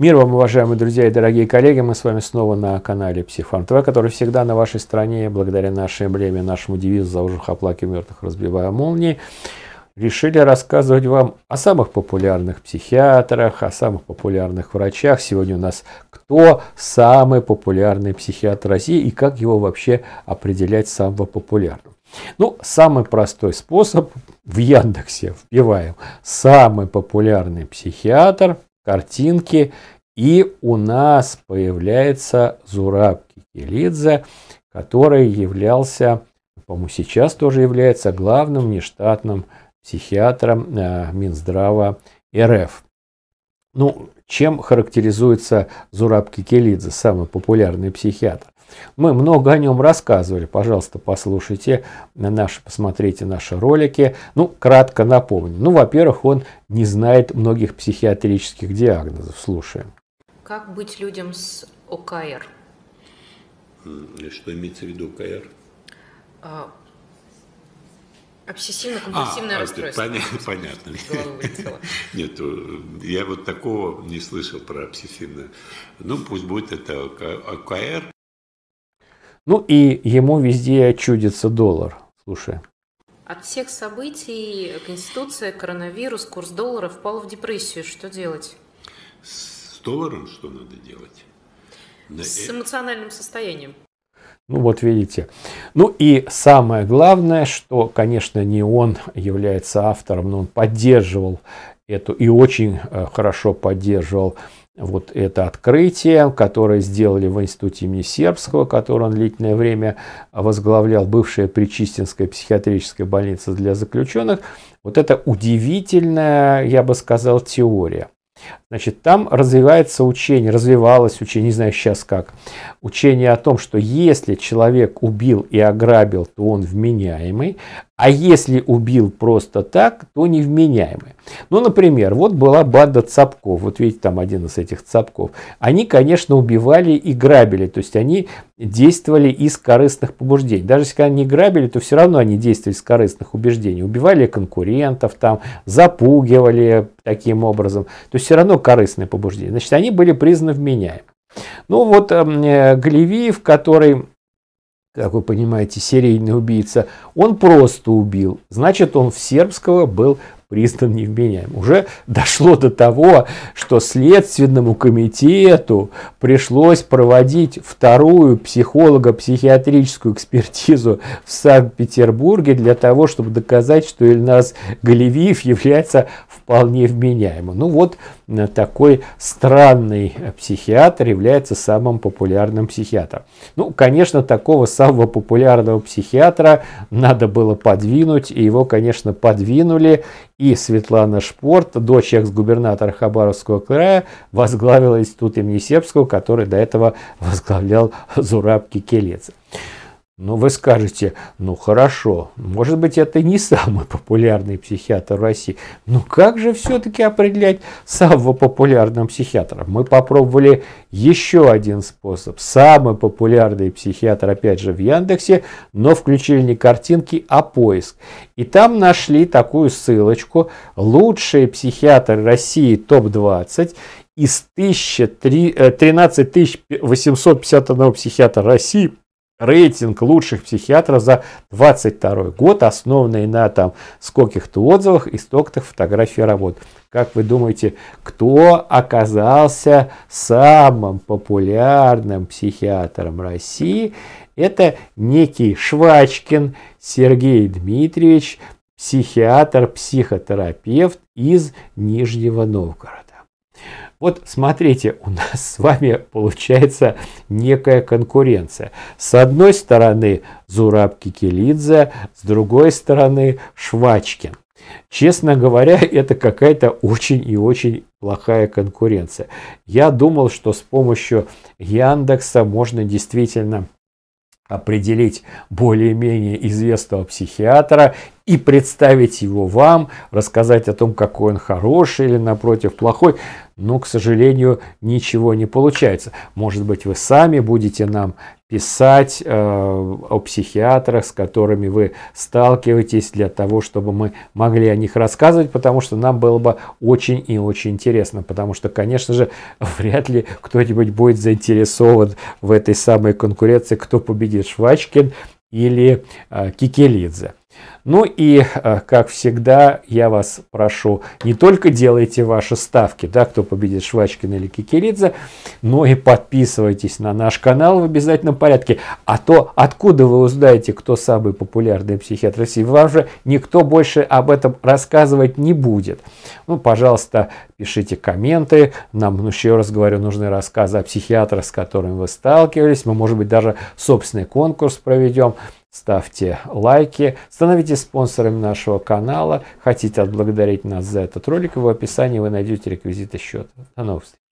Мир вам, уважаемые друзья и дорогие коллеги. Мы с вами снова на канале Психфарм ТВ, который всегда на вашей стороне. Благодаря нашей эмблеме, нашему девизу «За ужих оплаки мертвых, разбивая молнии» решили рассказывать вам о самых популярных психиатрах, о самых популярных врачах. Сегодня у нас кто самый популярный психиатр России и как его вообще определять самого популярного. Ну, самый простой способ в Яндексе вбиваем «самый популярный психиатр», картинки. И у нас появляется Зураб Кикелидзе, который являлся, по-моему, сейчас тоже является главным нештатным психиатром э, Минздрава РФ. Ну, чем характеризуется Зураб Кикелидзе, самый популярный психиатр? Мы много о нем рассказывали. Пожалуйста, послушайте наши, посмотрите наши ролики. Ну, кратко напомню. Ну, во-первых, он не знает многих психиатрических диагнозов. Слушаем. Как быть людям с ОКР? Что имеется в виду ОКР? А, Обсессивно-компульсивное а, а расстройство. Поня- понятно. Нет, э, я вот такого не слышал про обсессивное. Ну, пусть будет это ОКР. Ну и ему везде чудится доллар. Слушай. От всех событий, конституция, коронавирус, курс доллара впал в депрессию. Что делать? С долларом что надо делать? С э эмоциональным состоянием. Ну вот видите. Ну и самое главное, что, конечно, не он является автором, но он поддерживал эту и очень э, хорошо поддерживал вот это открытие, которое сделали в Институте имени Сербского, который он длительное время возглавлял, бывшая Причистинская психиатрическая больница для заключенных. Вот это удивительная, я бы сказал, теория. Значит, там развивается учение, развивалось учение, не знаю сейчас как, учение о том, что если человек убил и ограбил, то он вменяемый, а если убил просто так, то невменяемый. Ну, например, вот была банда Цапков, вот видите, там один из этих Цапков. Они, конечно, убивали и грабили, то есть они действовали из корыстных побуждений. Даже если они грабили, то все равно они действовали из корыстных убеждений. Убивали конкурентов, там, запугивали таким образом. То есть все равно корыстные побуждения. Значит, они были признаны вменяемыми. Ну вот эм, э, который, как вы понимаете, серийный убийца, он просто убил. Значит, он в сербского был признан невменяемым. Уже дошло до того, что Следственному комитету пришлось проводить вторую психолого-психиатрическую экспертизу в Санкт-Петербурге для того, чтобы доказать, что Ильнас Галевиев является вполне вменяемым. Ну вот Э, такой странный э, психиатр является самым популярным психиатром. Ну, конечно, такого самого популярного психиатра надо было подвинуть, и его, конечно, подвинули. И Светлана Шпорт, дочь экс-губернатора Хабаровского края, возглавила институт имени Сербского, который до этого возглавлял Зураб Кикелец. Но ну, вы скажете, ну хорошо, может быть, это не самый популярный психиатр России. Но ну, как же все-таки определять самого популярного психиатра? Мы попробовали еще один способ. Самый популярный психиатр, опять же, в Яндексе, но включили не картинки, а поиск. И там нашли такую ссылочку «Лучшие психиатры России ТОП-20» из 13 851 э, психиатра России – рейтинг лучших психиатров за 22 год, основанный на там скольких-то отзывах и столько-то фотографий работ. Как вы думаете, кто оказался самым популярным психиатром России? Это некий Швачкин Сергей Дмитриевич, психиатр-психотерапевт из Нижнего Новгорода. Вот смотрите, у нас с вами получается некая конкуренция. С одной стороны Зураб Кикелидзе, с другой стороны Швачкин. Честно говоря, это какая-то очень и очень плохая конкуренция. Я думал, что с помощью Яндекса можно действительно определить более-менее известного психиатра и представить его вам, рассказать о том, какой он хороший или, напротив, плохой. Но, к сожалению, ничего не получается. Может быть, вы сами будете нам писать э, о психиатрах, с которыми вы сталкиваетесь, для того, чтобы мы могли о них рассказывать, потому что нам было бы очень и очень интересно, потому что, конечно же, вряд ли кто-нибудь будет заинтересован в этой самой конкуренции, кто победит Швачкин или э, Кикелидзе. Ну и, э, как всегда, я вас прошу, не только делайте ваши ставки, да, кто победит Швачкин или Кикеридзе, но и подписывайтесь на наш канал в обязательном порядке. А то откуда вы узнаете, кто самый популярный психиатр России? Вам же никто больше об этом рассказывать не будет. Ну, пожалуйста, пишите комменты. Нам, ну, еще раз говорю, нужны рассказы о психиатрах, с которыми вы сталкивались. Мы, может быть, даже собственный конкурс проведем ставьте лайки, становитесь спонсорами нашего канала. Хотите отблагодарить нас за этот ролик, в описании вы найдете реквизиты счета. До новых встреч!